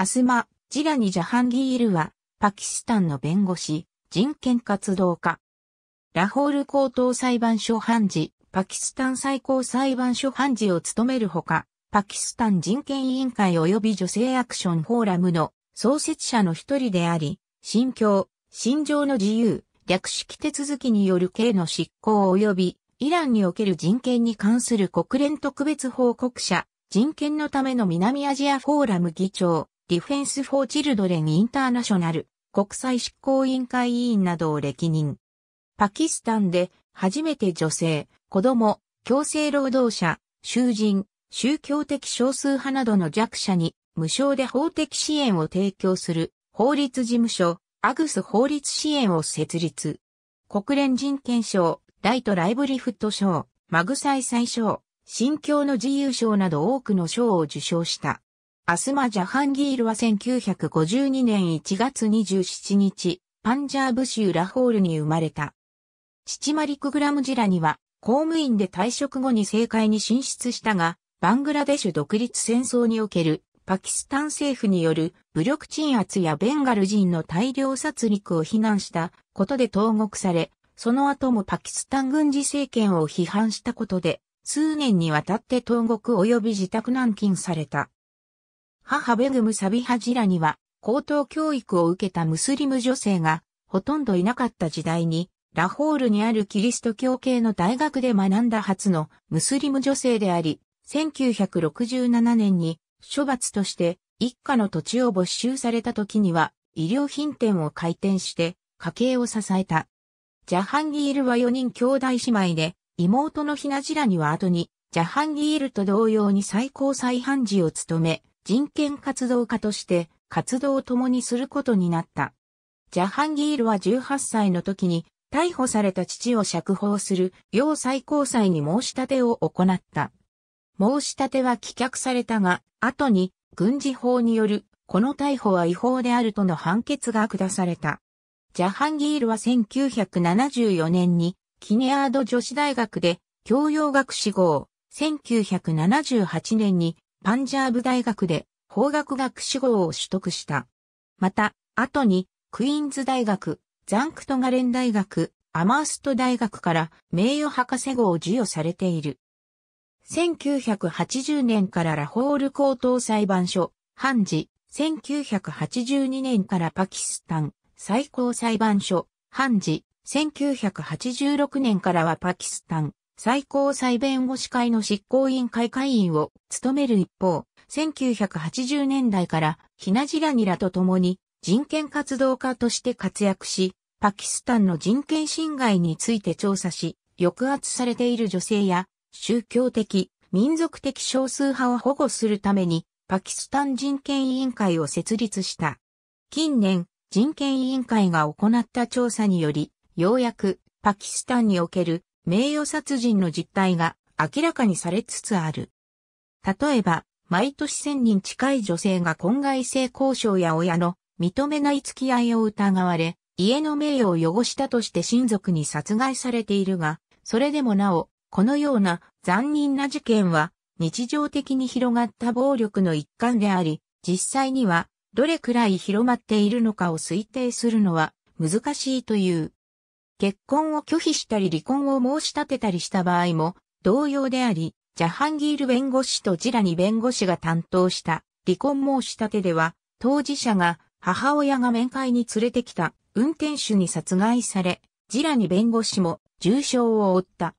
アスマ・ジラニ・ジャハンギールは、パキスタンの弁護士、人権活動家。ラホール高等裁判所判事、パキスタン最高裁判所判事を務めるほか、パキスタン人権委員会及び女性アクションフォーラムの創設者の一人であり、心境、心情の自由、略式手続きによる刑の執行及び、イランにおける人権に関する国連特別報告者、人権のための南アジアフォーラム議長、ディフェンス・フォー・チルドレン・インターナショナル、国際執行委員会委員などを歴任。パキスタンで初めて女性、子供、強制労働者、囚人、宗教的少数派などの弱者に無償で法的支援を提供する法律事務所、アグス法律支援を設立。国連人権賞、ライトライブリフット賞、マグサイサイ賞、信教の自由賞など多くの賞を受賞した。アスマ・ジャハンギールは1952年1月27日、パンジャーブ州ラホールに生まれた。父マリク・グラムジラには、公務員で退職後に政界に進出したが、バングラデシュ独立戦争におけるパキスタン政府による武力鎮圧やベンガル人の大量殺戮を非難したことで投獄され、その後もパキスタン軍事政権を批判したことで、数年にわたって投獄及び自宅軟禁された。母ベグムサビハジラには、高等教育を受けたムスリム女性が、ほとんどいなかった時代に、ラホールにあるキリスト教系の大学で学んだ初のムスリム女性であり、1967年に処罰として一家の土地を没収された時には医療品店を開店して家計を支えた。ジャハンギールは4人兄弟姉妹で、妹のヒナジラには後に、ジャハンギールと同様に最高裁判事を務め、人権活動家として活動を共にすることになった。ジャハンギールは18歳の時に逮捕された父を釈放する要最高裁に申し立てを行った。申し立ては棄却されたが、後に軍事法によるこの逮捕は違法であるとの判決が下された。ジャハンギールは1974年にキネアード女子大学で教養学士号、1978年にパンジャーブ大学で法学学士号を取得した。また、後に、クイーンズ大学、ザンクトガレン大学、アマースト大学から名誉博士号を授与されている。1980年からラホール高等裁判所、判事、1982年からパキスタン最高裁判所、判事、1986年からはパキスタン最高裁弁護士会の執行委員会会員を務める一方、1980年代からひなじらにらと共に人権活動家として活躍し、パキスタンの人権侵害について調査し、抑圧されている女性や宗教的、民族的少数派を保護するためにパキスタン人権委員会を設立した。近年、人権委員会が行った調査により、ようやくパキスタンにおける名誉殺人の実態が明らかにされつつある。例えば、毎年1000人近い女性が婚外性交渉や親の認めない付き合いを疑われ、家の名誉を汚したとして親族に殺害されているが、それでもなお、このような残忍な事件は日常的に広がった暴力の一環であり、実際にはどれくらい広まっているのかを推定するのは難しいという。結婚を拒否したり離婚を申し立てたりした場合も同様であり、ジャハンギール弁護士とジラニ弁護士が担当した離婚申し立てでは、当事者が母親が面会に連れてきた運転手に殺害され、ジラニ弁護士も重傷を負った。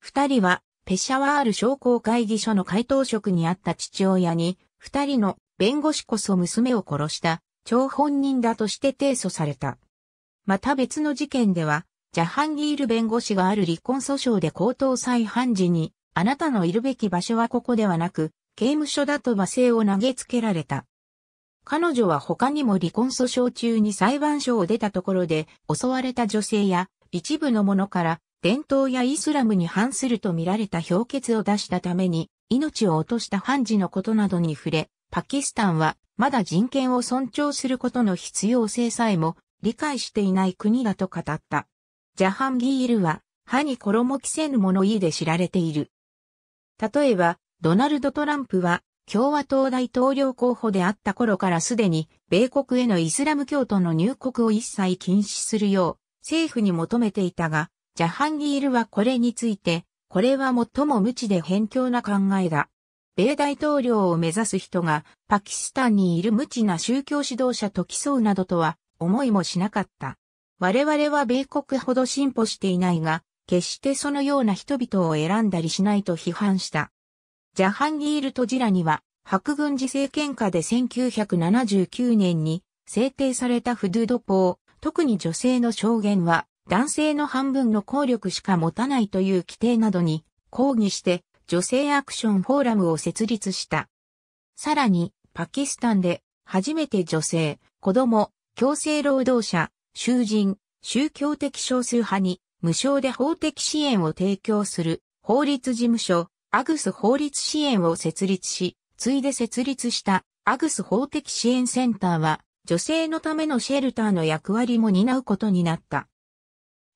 二人はペシャワール商工会議所の回答職にあった父親に、二人の弁護士こそ娘を殺した、張本人だとして提訴された。また別の事件では、ジャハンギール弁護士がある離婚訴訟で高等裁判時に、あなたのいるべき場所はここではなく、刑務所だと罵声を投げつけられた。彼女は他にも離婚訴訟中に裁判所を出たところで襲われた女性や一部の者から伝統やイスラムに反すると見られた評決を出したために命を落とした判事のことなどに触れ、パキスタンはまだ人権を尊重することの必要性さえも理解していない国だと語った。ジャハンギールは、歯に衣着せぬ物言いで知られている。例えば、ドナルド・トランプは、共和党大統領候補であった頃からすでに、米国へのイスラム教徒の入国を一切禁止するよう、政府に求めていたが、ジャハンギールはこれについて、これは最も無知で偏境な考えだ。米大統領を目指す人がパキスタンにいる無知な宗教指導者と競うなどとは思いもしなかった。我々は米国ほど進歩していないが、決してそのような人々を選んだりしないと批判した。ジャハンギール・トジラには、白軍事政権下で1979年に制定されたフドゥド法、特に女性の証言は男性の半分の効力しか持たないという規定などに抗議して女性アクションフォーラムを設立した。さらに、パキスタンで初めて女性、子供、強制労働者、囚人、宗教的少数派に無償で法的支援を提供する法律事務所、アグス法律支援を設立し、ついで設立したアグス法的支援センターは女性のためのシェルターの役割も担うことになった。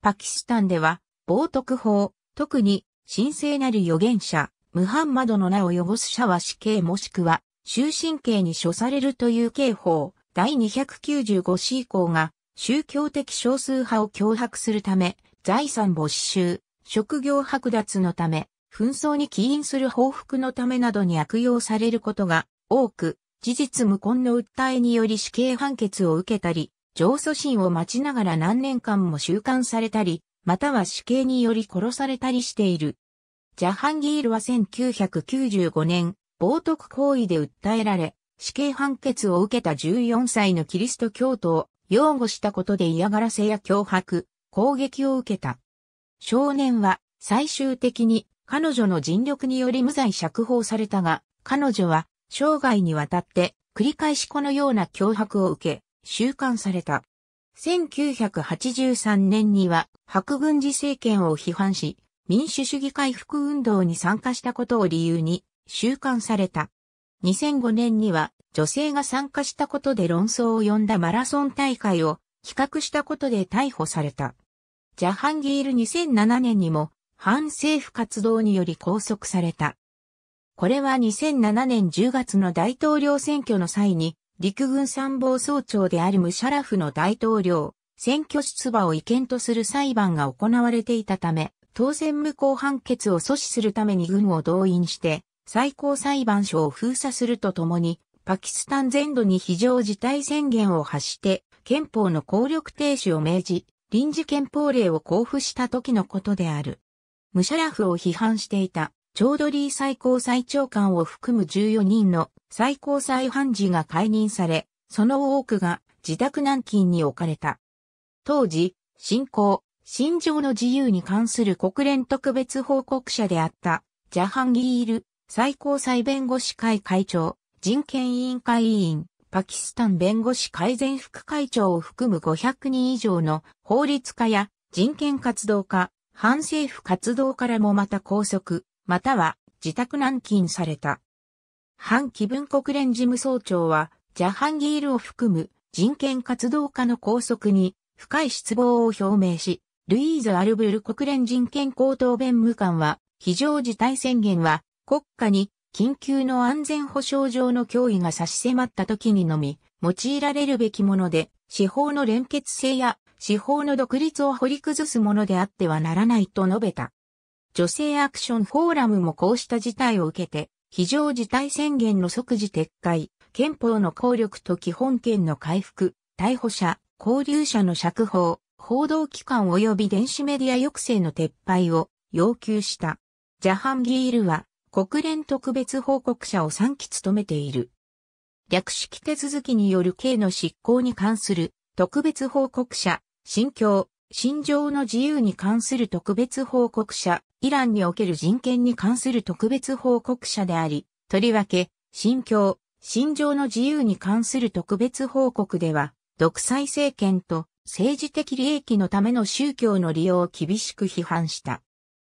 パキスタンでは、冒徳法、特に神聖なる預言者、ムハンマドの名を汚す者は死刑もしくは終身刑に処されるという刑法第 295C 降が宗教的少数派を脅迫するため、財産没収、職業剥奪のため、紛争に起因する報復のためなどに悪用されることが多く、事実無根の訴えにより死刑判決を受けたり、上訴審を待ちながら何年間も収監されたり、または死刑により殺されたりしている。ジャハンギールは1995年、冒徳行為で訴えられ、死刑判決を受けた14歳のキリスト教徒を擁護したことで嫌がらせや脅迫、攻撃を受けた。少年は最終的に彼女の尽力により無罪釈放されたが、彼女は生涯にわたって繰り返しこのような脅迫を受け、収監された。1983年には白軍事政権を批判し、民主主義回復運動に参加したことを理由に収監された。2005年には女性が参加したことで論争を呼んだマラソン大会を企画したことで逮捕された。ジャハンギール2007年にも反政府活動により拘束された。これは2007年10月の大統領選挙の際に陸軍参謀総長であるムシャラフの大統領、選挙出馬を違憲とする裁判が行われていたため、当選無効判決を阻止するために軍を動員して、最高裁判所を封鎖するとともに、パキスタン全土に非常事態宣言を発して、憲法の効力停止を命じ、臨時憲法令を交付した時のことである。ムシャラフを批判していた、チョードリー最高裁長官を含む14人の最高裁判事が解任され、その多くが自宅軟禁に置かれた。当時、信仰、信条の自由に関する国連特別報告者であった、ジャハンギール、最高裁弁護士会会長、人権委員会委員、パキスタン弁護士改善副会長を含む500人以上の法律家や人権活動家、反政府活動からもまた拘束、または自宅軟禁された。反気分国連事務総長は、ジャハンギールを含む人権活動家の拘束に深い失望を表明し、ルイーズ・アルブル国連人権高等弁務官は、非常事態宣言は国家に緊急の安全保障上の脅威が差し迫った時にのみ、用いられるべきもので、司法の連結性や司法の独立を掘り崩すものであってはならないと述べた。女性アクションフォーラムもこうした事態を受けて、非常事態宣言の即時撤回、憲法の効力と基本権の回復、逮捕者、交流者の釈放、報道機関及び電子メディア抑制の撤廃を要求した。ジャハンギールは国連特別報告者を3期務めている。略式手続きによる刑の執行に関する特別報告者、信教、信条の自由に関する特別報告者、イランにおける人権に関する特別報告者であり、とりわけ、信教、信条の自由に関する特別報告では、独裁政権と政治的利益のための宗教の利用を厳しく批判した。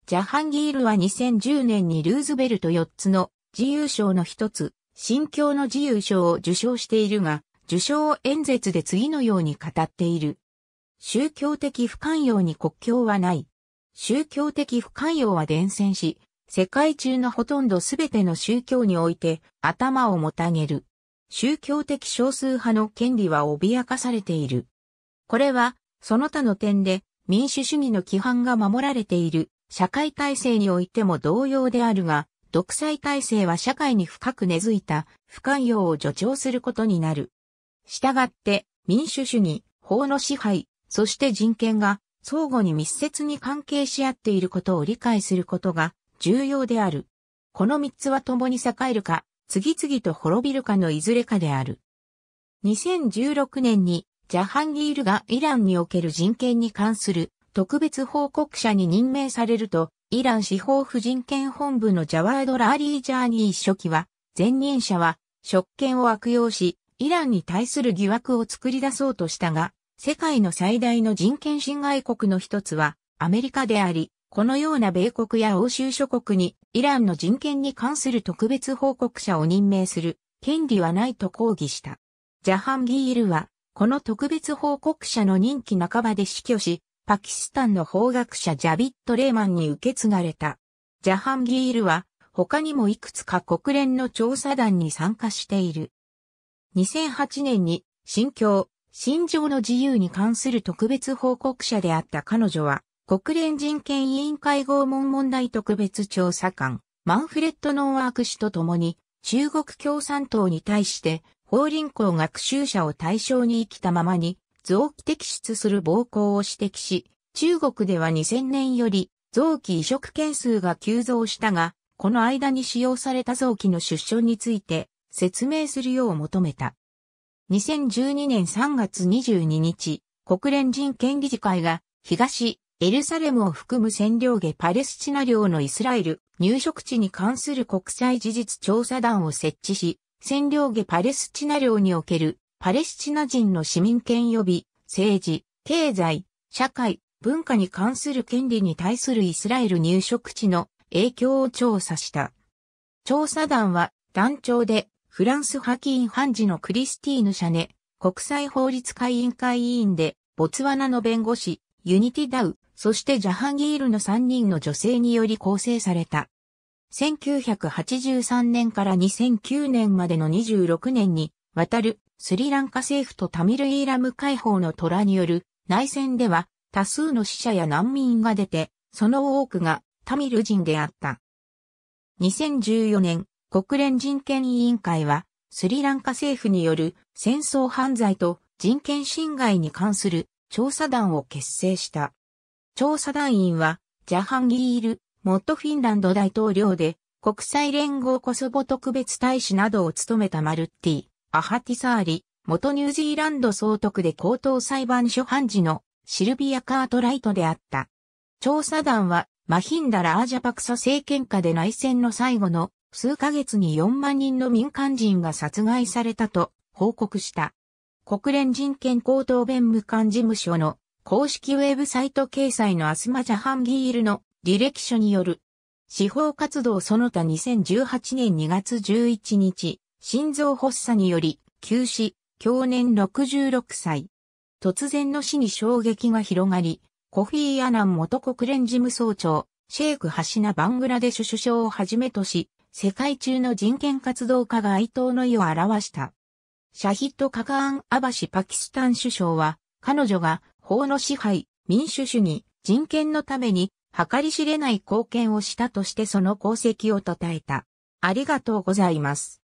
ジャハンギールは2010年にルーズベルト4つの自由賞の一つ、新教の自由賞を受賞しているが、受賞演説で次のように語っている。宗教的不寛容に国境はない。宗教的不寛容は伝染し、世界中のほとんどすべての宗教において頭をもたげる。宗教的少数派の権利は脅かされている。これは、その他の点で民主主義の規範が守られている社会体制においても同様であるが、独裁体制は社会に深く根付いた不寛容を助長することになる。したがって民主主義、法の支配、そして人権が相互に密接に関係し合っていることを理解することが重要である。この三つは共に栄えるか、次々と滅びるかのいずれかである。2016年にジャハンギールがイランにおける人権に関する特別報告者に任命されると、イラン司法婦人権本部のジャワード・ラーリー・ジャーニー書記は、前任者は、職権を悪用し、イランに対する疑惑を作り出そうとしたが、世界の最大の人権侵害国の一つは、アメリカであり、このような米国や欧州諸国に、イランの人権に関する特別報告者を任命する、権利はないと抗議した。ジャハンギールは、この特別報告者の任期半ばで死去し、パキスタンの法学者ジャビット・レーマンに受け継がれた。ジャハンギールは他にもいくつか国連の調査団に参加している。2008年に心境、心情の自由に関する特別報告者であった彼女は国連人権委員会拷問問題特別調査官マンフレッド・ノーワーク氏と共に中国共産党に対して法輪功学習者を対象に生きたままに臓器摘出する暴行を指摘し、中国では2000年より臓器移植件数が急増したが、この間に使用された臓器の出所について説明するよう求めた。2012年3月22日、国連人権理事会が東エルサレムを含む占領下パレスチナ領のイスラエル入植地に関する国際事実調査団を設置し、占領下パレスチナ領におけるパレスチナ人の市民権及び政治、経済、社会、文化に関する権利に対するイスラエル入植地の影響を調査した。調査団は団長でフランス派遣判事のクリスティーヌ・シャネ、国際法律会委員会委員で、ボツワナの弁護士、ユニティ・ダウ、そしてジャハンギールの3人の女性により構成された。1983年から2009年までの26年にわたるスリランカ政府とタミル・イーラム解放の虎による内戦では多数の死者や難民が出て、その多くがタミル人であった。2014年、国連人権委員会は、スリランカ政府による戦争犯罪と人権侵害に関する調査団を結成した。調査団員は、ジャハンギール、元フィンランド大統領で、国際連合コソボ特別大使などを務めたマルッティ、アハティサーリ、元ニュージーランド総督で高等裁判所判事のシルビア・カートライトであった。調査団は、マヒンダ・ラージャパクサ政権下で内戦の最後の数ヶ月に4万人の民間人が殺害されたと報告した。国連人権高等弁務官事務所の公式ウェブサイト掲載のアスマ・ジャハンギールの履歴書による司法活動その他2018年2月11日、心臓発作により、急死、去年66歳。突然の死に衝撃が広がり、コフィー・アナン元国連事務総長、シェイク・ハシナ・バングラデシュ首相をはじめとし、世界中の人権活動家が哀悼の意を表した。シャヒット・カカーン・アバシパキスタン首相は、彼女が法の支配、民主主義、人権のために計り知れない貢献をしたとしてその功績を称えた。ありがとうございます。